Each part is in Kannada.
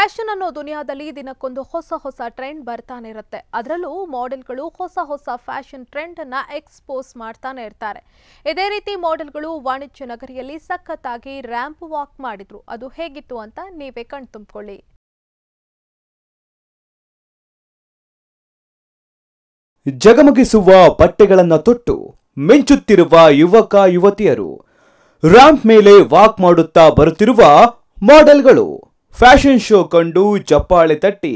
ಫ್ಯಾಷನ್ ಅನ್ನೋ ದುನಿಯಾದಲ್ಲಿ ದಿನಕ್ಕೊಂದು ಹೊಸ ಹೊಸ ಟ್ರೆಂಡ್ ಬರ್ತಾನೆ ಇರುತ್ತೆ ಅದರಲ್ಲೂ ಮಾಡೆಲ್ಗಳು ಹೊಸ ಹೊಸ ಫ್ಯಾಷನ್ ಟ್ರೆಂಡ್ ಅನ್ನ ಎಕ್ಸ್ಪೋಸ್ ಮಾಡ್ತಾನೆ ಇರ್ತಾರೆ ಇದೇ ರೀತಿ ಮಾಡೆಲ್ಗಳು ವಾಣಿಜ್ಯ ನಗರಿಯಲ್ಲಿ ಸಖತ್ತಾಗಿ ರ್ಯಾಂಪ್ ವಾಕ್ ಮಾಡಿದ್ರು ಅದು ಹೇಗಿತ್ತು ಅಂತ ನೀವೇ ಕಣ್ತುಂಬ್ಕೊಳ್ಳಿ ಜಗಮಗಿಸುವ ಬಟ್ಟೆಗಳನ್ನ ತೊಟ್ಟು ಮಿಂಚುತ್ತಿರುವ ಯುವಕ ಯುವತಿಯರು ರ್ಯಾಂಪ್ ಮೇಲೆ ವಾಕ್ ಮಾಡುತ್ತಾ ಬರುತ್ತಿರುವ ಮಾಡೆಲ್ಗಳು ಫ್ಯಾಷನ್ ಶೋ ಕಂಡು ಚಪ್ಪಾಳೆ ತಟ್ಟಿ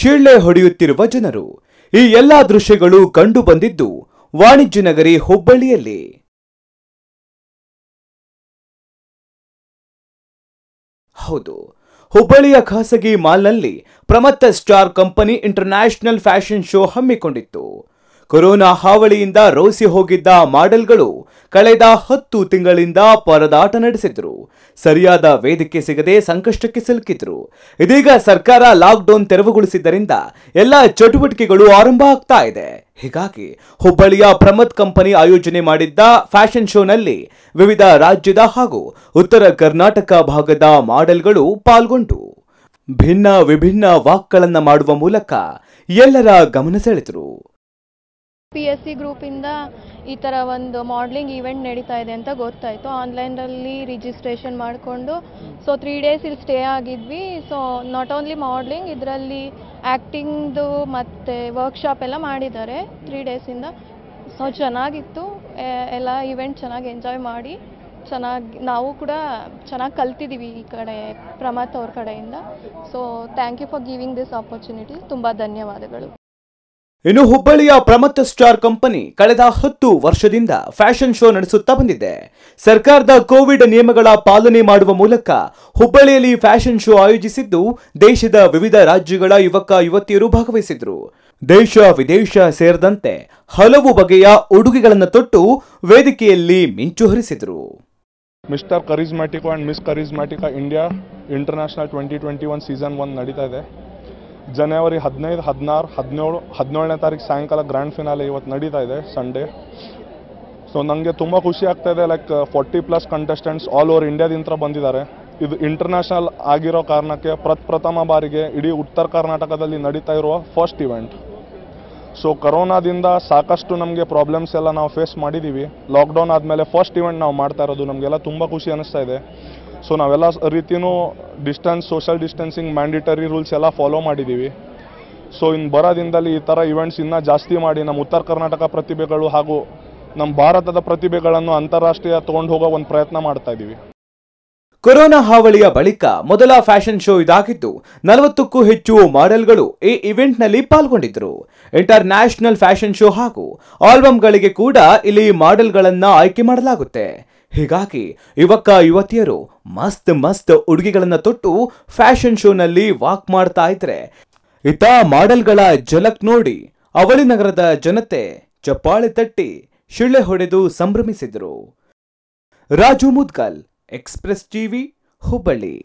ಶಿಳ್ಳೆ ಹೊಡೆಯುತ್ತಿರುವ ಜನರು ಈ ಎಲ್ಲಾ ದೃಶ್ಯಗಳು ಕಂಡು ಬಂದಿದ್ದು ವಾಣಿಜ್ಯ ನಗರಿ ಹುಬ್ಬಳ್ಳಿಯಲ್ಲಿ ಹೌದು ಹುಬ್ಬಳ್ಳಿಯ ಖಾಸಗಿ ಮಾಲ್ನಲ್ಲಿ ಪ್ರಮತ್ತ star company national fashion show ಹಮ್ಮಿಕೊಂಡಿತ್ತು ಕೊರೋನಾ ಹಾವಳಿಯಿಂದ ರೋಸಿ ಹೋಗಿದ್ದ ಮಾಡೆಲ್ಗಳು ಕಳೆದ ಹತ್ತು ತಿಂಗಳಿಂದ ಪರದಾಟ ನಡೆಸಿದ್ರು ಸರಿಯಾದ ವೇದಿಕೆ ಸಿಗದೆ ಸಂಕಷ್ಟಕ್ಕೆ ಸಿಲುಕಿದ್ರು ಇದೀಗ ಸರ್ಕಾರ ಲಾಕ್ಡೌನ್ ತೆರವುಗೊಳಿಸಿದ್ದರಿಂದ ಎಲ್ಲ ಚಟುವಟಿಕೆಗಳು ಆರಂಭ ಆಗ್ತಾ ಇದೆ ಹೀಗಾಗಿ ಹುಬ್ಬಳ್ಳಿಯ ಪ್ರಮತ್ ಕಂಪನಿ ಆಯೋಜನೆ ಮಾಡಿದ್ದ ಫ್ಯಾಷನ್ ಶೋನಲ್ಲಿ ವಿವಿಧ ರಾಜ್ಯದ ಹಾಗೂ ಉತ್ತರ ಕರ್ನಾಟಕ ಭಾಗದ ಮಾಡೆಲ್ಗಳು ಪಾಲ್ಗೊಂಡು ಭಿನ್ನ ವಿಭಿನ್ನ ವಾಕ್ಗಳನ್ನು ಮಾಡುವ ಮೂಲಕ ಎಲ್ಲರ ಗಮನ ಸೆಳೆದರು ಪಿ ಎಸ್ ಸಿ ಗ್ರೂಪಿಂದ ಈ ಥರ ಒಂದು ಮಾಡ್ಲಿಂಗ್ ಈವೆಂಟ್ ನಡೀತಾ ಇದೆ ಅಂತ ಗೊತ್ತಾಯಿತು ಆನ್ಲೈನಲ್ಲಿ ರಿಜಿಸ್ಟ್ರೇಷನ್ ಮಾಡಿಕೊಂಡು ಸೊ ತ್ರೀ ಡೇಸ್ ಇಲ್ಲಿ ಸ್ಟೇ ಆಗಿದ್ವಿ ಸೊ ನಾಟ್ ಓನ್ಲಿ ಮಾಡ್ಲಿಂಗ್ ಇದರಲ್ಲಿ ಆ್ಯಕ್ಟಿಂಗ್ದು ಮತ್ತು ವರ್ಕ್ಶಾಪ್ ಎಲ್ಲ ಮಾಡಿದ್ದಾರೆ ತ್ರೀ ಡೇಸಿಂದ ಸೊ ಚೆನ್ನಾಗಿತ್ತು ಎಲ್ಲ ಈವೆಂಟ್ ಚೆನ್ನಾಗಿ ಎಂಜಾಯ್ ಮಾಡಿ ಚೆನ್ನಾಗಿ ನಾವು ಕೂಡ ಚೆನ್ನಾಗಿ ಕಲ್ತಿದ್ದೀವಿ ಈ ಕಡೆ ಪ್ರಮಾತ್ ಅವ್ರ ಕಡೆಯಿಂದ so thank you for giving this opportunity ತುಂಬ ಧನ್ಯವಾದಗಳು ಇನ್ನು ಹುಬ್ಬಳ್ಳಿಯ ಪ್ರಮತ್ತ ಸ್ಟಾರ್ ಕಂಪನಿ ಕಳೆದ ಹತ್ತು ವರ್ಷದಿಂದ ಫ್ಯಾಷನ್ ಶೋ ನಡೆಸುತ್ತಾ ಬಂದಿದೆ ಸರ್ಕಾರದ ಕೋವಿಡ್ ನಿಯಮಗಳ ಪಾಲನೆ ಮಾಡುವ ಮೂಲಕ ಹುಬ್ಬಳ್ಳಿಯಲ್ಲಿ ಫ್ಯಾಷನ್ ಶೋ ಆಯೋಜಿಸಿದ್ದು ದೇಶದ ವಿವಿಧ ರಾಜ್ಯಗಳ ಯುವಕ ಯುವತಿಯರು ಭಾಗವಹಿಸಿದ್ರು ದೇಶ ವಿದೇಶ ಸೇರಿದಂತೆ ಹಲವು ಬಗೆಯ ಉಡುಗೆಗಳನ್ನು ತೊಟ್ಟು ವೇದಿಕೆಯಲ್ಲಿ ಮಿಂಚು ಹರಿಸಿದ್ರು mister and miss India international twenty twenty one season one ನಡೀತಾ ಇದೆ ಜನವರಿ ಹದಿನೈದು ಹದಿನಾರು ಹದಿನೇಳು ಹದಿನೇಳನೇ ತಾರೀಕು ಸಾಯಂಕಾಲ ಗ್ರ್ಯಾಂಡ್ ಫಿನಾಲ್ ಇವತ್ತು ನಡೀತಾ ಇದೆ ಸಂಡೇ ಸೊ ನನಗೆ ತುಂಬ ಖುಷಿ ಆಗ್ತಾ ಇದೆ like forty plus contestants all over ಇಂಡಿಯಾದಿಂದ ಬಂದಿದ್ದಾರೆ ಇದು ಇಂಟರ್ನ್ಯಾಷನಲ್ ಆಗಿರೋ ಕಾರಣಕ್ಕೆ ಪ್ರಪ್ರಥಮ ಬಾರಿಗೆ ಇಡೀ ಉತ್ತರ ಕರ್ನಾಟಕದಲ್ಲಿ ನಡೀತಾ ಇರುವ ಫಸ್ಟ್ ಇವೆಂಟ್ ಸೊ ಕರೋನಾದಿಂದ ಸಾಕಷ್ಟು ನಮಗೆ ಪ್ರಾಬ್ಲಮ್ಸ್ ಎಲ್ಲ ನಾವು ಫೇಸ್ ಮಾಡಿದ್ದೀವಿ ಲಾಕ್ಡೌನ್ ಆದಮೇಲೆ ಫಸ್ಟ್ ಇವೆಂಟ್ ನಾವು ಮಾಡ್ತಾ ಇರೋದು ನಮಗೆಲ್ಲ ತುಂಬ ಖುಷಿ ಅನ್ನಿಸ್ತಾ ಇದೆ ಸೊ ನಾವೆಲ್ಲ ರೀತಿಯೂ distance social distancing mandatory rules ಎಲ್ಲ ಫಾಲೋ ಮಾಡಿದ್ದೀವಿ ಸೊ ಇನ್ನು ದಿನದಲ್ಲಿ ಈ ಥರ ಇವೆಂಟ್ಸ್ ಇನ್ನೂ ಜಾಸ್ತಿ ಮಾಡಿ ನಮ್ಮ ಉತ್ತರ ಕರ್ನಾಟಕ ಪ್ರತಿಭೆಗಳು ಹಾಗೂ ನಮ್ಮ ಭಾರತದ ಪ್ರತಿಭೆಗಳನ್ನು ಅಂತಾರಾಷ್ಟ್ರೀಯ ತಗೊಂಡು ಹೋಗೋ ಒಂದು ಪ್ರಯತ್ನ ಮಾಡ್ತಾ ಇದ್ದೀವಿ ಕೊರೋನಾ ಹಾವಳಿಯ ಬಳಿಕ ಮೊದಲ ಫ್ಯಾಷನ್ ಶೋ ಇದಾಗಿದ್ದು ನಲವತ್ತಕ್ಕೂ ಹೆಚ್ಚು ಮಾಡೆಲ್ಗಳು ಈ ಇವೆಂಟ್ನಲ್ಲಿ ಪಾಲ್ಗೊಂಡಿದ್ದರು ಇಂಟರ್ನ್ಯಾಷನಲ್ ಫ್ಯಾಷನ್ ಶೋ ಹಾಗೂ ಆಲ್ಬಮ್ಗಳಿಗೆ ಕೂಡ ಇಲ್ಲಿ ಮಾಡೆಲ್ಗಳನ್ನು ಆಯ್ಕೆ ಮಾಡಲಾಗುತ್ತೆ ಹೀಗಾಗಿ ಯುವಕ ಯುವತಿಯರು ಮಸ್ತ್ ಮಸ್ತ್ ಉಡುಗೆಗಳನ್ನು ತೊಟ್ಟು ಫ್ಯಾಷನ್ ಶೋನಲ್ಲಿ ವಾಕ್ ಮಾಡ್ತಾ ಇದ್ರೆ ಇತ ಮಾಡೆಲ್ಗಳ ಜಲಕ್ ನೋಡಿ ಅವಳಿ ನಗರದ ಜನತೆ ಚಪ್ಪಾಳೆ ತಟ್ಟಿ ಶಿಳ್ಳೆ ಹೊಡೆದು ಸಂಭ್ರಮಿಸಿದರು ರಾಜು ಮುದ್ಗಲ್ ಎಕ್ಸ್ಪ್ರೆಸ್ ಟಿವಿ ಹುಬ್ಬಳ್ಳಿ